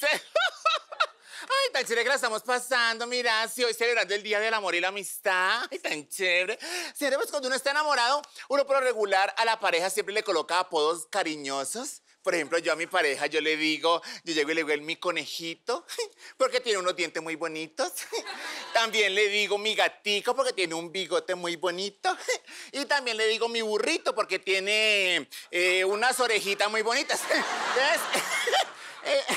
Ay, tan chévere que la estamos pasando, mira, si hoy celebrando el Día del Amor y la Amistad. Ay, tan chévere. Siempre pues, cuando uno está enamorado, uno por regular a la pareja siempre le coloca apodos cariñosos. Por ejemplo, yo a mi pareja, yo le digo, yo llego y le digo, mi conejito, porque tiene unos dientes muy bonitos. También le digo mi gatito porque tiene un bigote muy bonito. Y también le digo mi burrito, porque tiene eh, unas orejitas muy bonitas. ¿ves? Eh,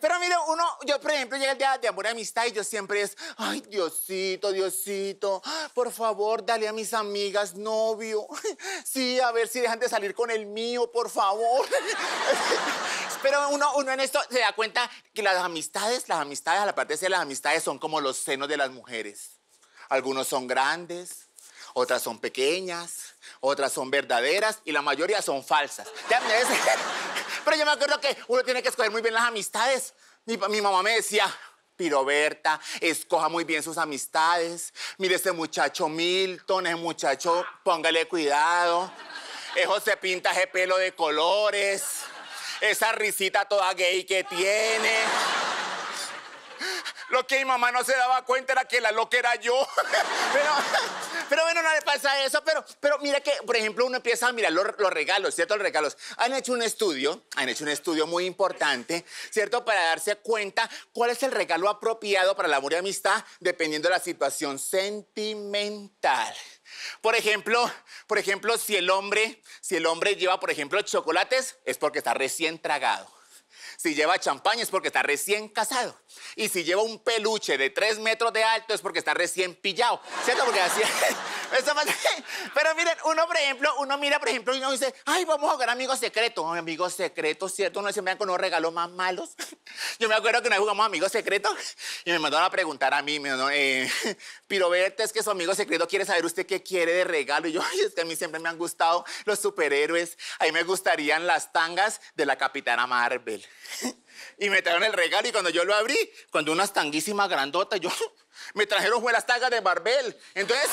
pero mire, uno, yo por ejemplo, llega el día de amor y amistad y yo siempre es, ay, Diosito, Diosito, por favor, dale a mis amigas novio. Sí, a ver si dejan de salir con el mío, por favor. Pero uno, uno en esto se da cuenta que las amistades, las amistades, a la parte de las amistades son como los senos de las mujeres. Algunos son grandes, otras son pequeñas, otras son verdaderas y la mayoría son falsas. Pero yo me acuerdo que uno tiene que escoger muy bien las amistades. Mi, mamá me decía, Piroberta, escoja muy bien sus amistades. Mire ese muchacho Milton, ese muchacho, póngale cuidado. Ese se pinta ese pelo de colores. Esa risita toda gay que tiene. Lo que mi mamá no se daba cuenta era que la loca era yo. Pero... Pero bueno, no le pasa eso, pero, pero mira que, por ejemplo, uno empieza a mirar los, regalos, ¿cierto? Los regalos. Han hecho un estudio, han hecho un estudio muy importante, ¿cierto? Para darse cuenta cuál es el regalo apropiado para el amor y amistad dependiendo de la situación sentimental. Por ejemplo, por ejemplo, si el hombre, si el hombre lleva, por ejemplo, chocolates, es porque está recién tragado. Si lleva champaña es porque está recién casado. Y si lleva un peluche de tres metros de alto es porque está recién pillado. ¿Cierto? Porque así Pero miren, uno, por ejemplo, uno mira, por ejemplo, y uno dice, ay, vamos a jugar amigos secretos. Amigos secretos, ¿cierto? Uno se me con unos regalos más malos. Yo me acuerdo que una jugamos amigos secretos y me mandaron a preguntar a mí, eh, Piro Eh, es que su amigo secreto quiere saber usted qué quiere de regalo. Y yo, es que a mí siempre me han gustado los superhéroes. A mí me gustarían las tangas de la Capitana Marvel. Y me trajeron el regalo y cuando yo lo abrí, cuando unas tanguísimas grandotas, yo... Me trajeron fue las tangas de Marvel. Entonces...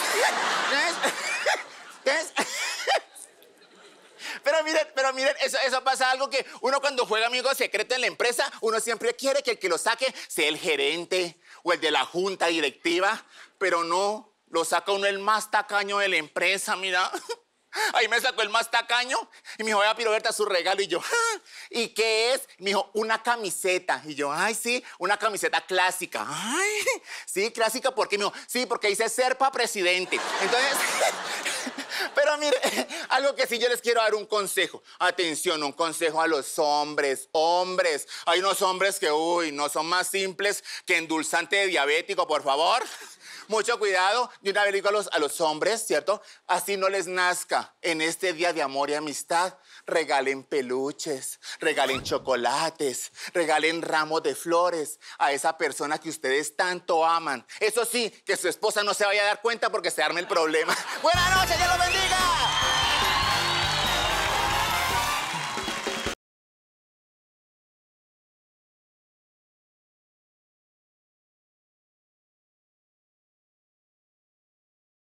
entonces, entonces pero miren, pero miren, eso, pasa algo que uno cuando juega amigo secreto en la empresa, uno siempre quiere que el que lo saque sea el gerente o el de la junta directiva, pero no, lo saca uno el más tacaño de la empresa, mira. Ahí me sacó el más tacaño y me dijo, vaya Piroberta, su regalo. Y yo, ¿y qué es? Me dijo, una camiseta. Y yo, ay, sí, una camiseta clásica. Ay, sí, clásica, porque me dijo, sí, porque dice Serpa presidente. Entonces, pero mire, algo que sí yo les quiero dar un consejo. Atención, un consejo a los hombres, hombres. Hay unos hombres que, uy, no son más simples que endulzante de diabético, por favor. Mucho cuidado. Yo una vez digo a los, hombres, ¿cierto? Así no les nazca en este día de amor y amistad. Regalen peluches, regalen chocolates, regalen ramos de flores a esa persona que ustedes tanto aman. Eso sí, que su esposa no se vaya a dar cuenta porque se arme el problema. Buenas noches,